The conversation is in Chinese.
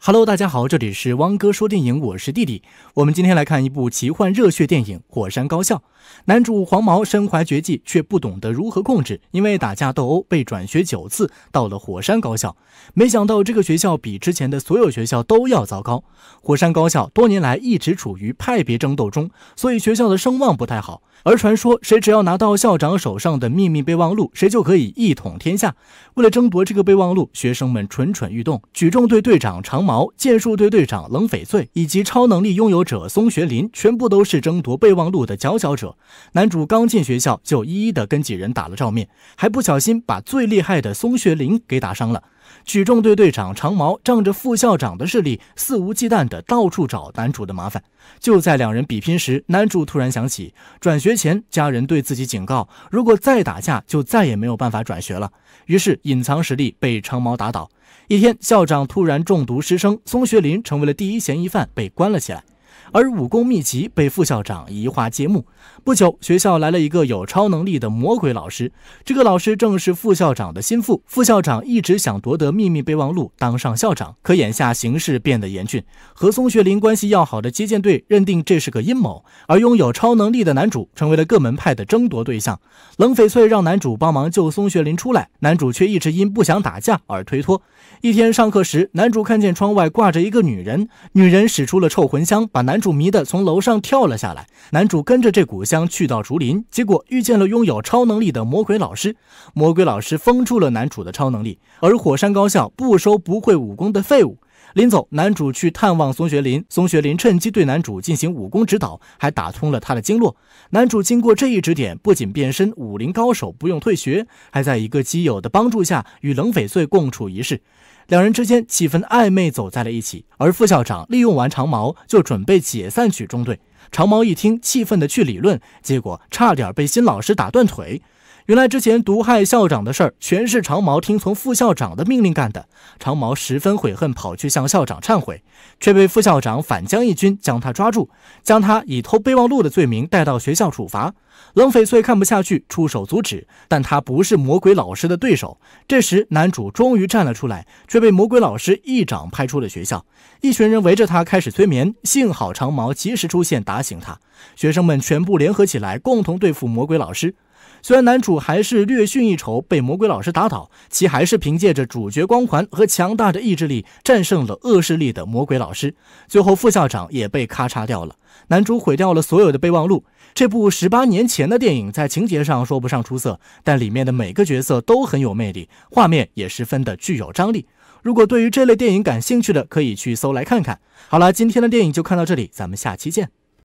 Hello，大家好，这里是汪哥说电影，我是弟弟。我们今天来看一部奇幻热血电影《火山高校》。男主黄毛身怀绝技，却不懂得如何控制，因为打架斗殴被转学九次，到了火山高校。没想到这个学校比之前的所有学校都要糟糕。火山高校多年来一直处于派别争斗中，所以学校的声望不太好。而传说谁只要拿到校长手上的秘密备忘录，谁就可以一统天下。为了争夺这个备忘录，学生们蠢蠢欲动。举重队队长长。毛剑术队队长冷翡翠以及超能力拥有者松学林，全部都是争夺备忘录的佼佼者。男主刚进学校就一一的跟几人打了照面，还不小心把最厉害的松学林给打伤了。举重队队长长毛仗着副校长的势力，肆无忌惮地到处找男主的麻烦。就在两人比拼时，男主突然想起转学前家人对自己警告：如果再打架，就再也没有办法转学了。于是隐藏实力，被长毛打倒。一天，校长突然中毒失声，松学林成为了第一嫌疑犯，被关了起来。而武功秘籍被副校长移花接木，不久学校来了一个有超能力的魔鬼老师，这个老师正是副校长的心腹。副校长一直想夺得秘密备忘录，当上校长。可眼下形势变得严峻，和松学林关系要好的接剑队认定这是个阴谋，而拥有超能力的男主成为了各门派的争夺对象。冷翡翠让男主帮忙救松学林出来，男主却一直因不想打架而推脱。一天上课时，男主看见窗外挂着一个女人，女人使出了臭魂香，把男。男主迷的从楼上跳了下来，男主跟着这股香去到竹林，结果遇见了拥有超能力的魔鬼老师。魔鬼老师封住了男主的超能力，而火山高校不收不会武功的废物。临走，男主去探望松学林，松学林趁机对男主进行武功指导，还打通了他的经络。男主经过这一指点，不仅变身武林高手，不用退学，还在一个基友的帮助下与冷翡翠共处一室。两人之间气氛暧昧，走在了一起。而副校长利用完长毛，就准备解散曲中队。长毛一听，气愤的去理论，结果差点被新老师打断腿。原来之前毒害校长的事儿，全是长毛听从副校长的命令干的。长毛十分悔恨，跑去向校长忏悔，却被副校长反将一军，将他抓住，将他以偷备忘录的罪名带到学校处罚。冷翡翠看不下去，出手阻止，但他不是魔鬼老师的对手。这时，男主终于站了出来，却被魔鬼老师一掌拍出了学校。一群人围着他开始催眠，幸好长毛及时出现打醒他。学生们全部联合起来，共同对付魔鬼老师。虽然男主还是略逊一筹，被魔鬼老师打倒，其还是凭借着主角光环和强大的意志力战胜了恶势力的魔鬼老师。最后，副校长也被咔嚓掉了。男主毁掉了所有的备忘录。这部十八年前的电影在情节上说不上出色，但里面的每个角色都很有魅力，画面也十分的具有张力。如果对于这类电影感兴趣的，可以去搜来看看。好了，今天的电影就看到这里，咱们下期见。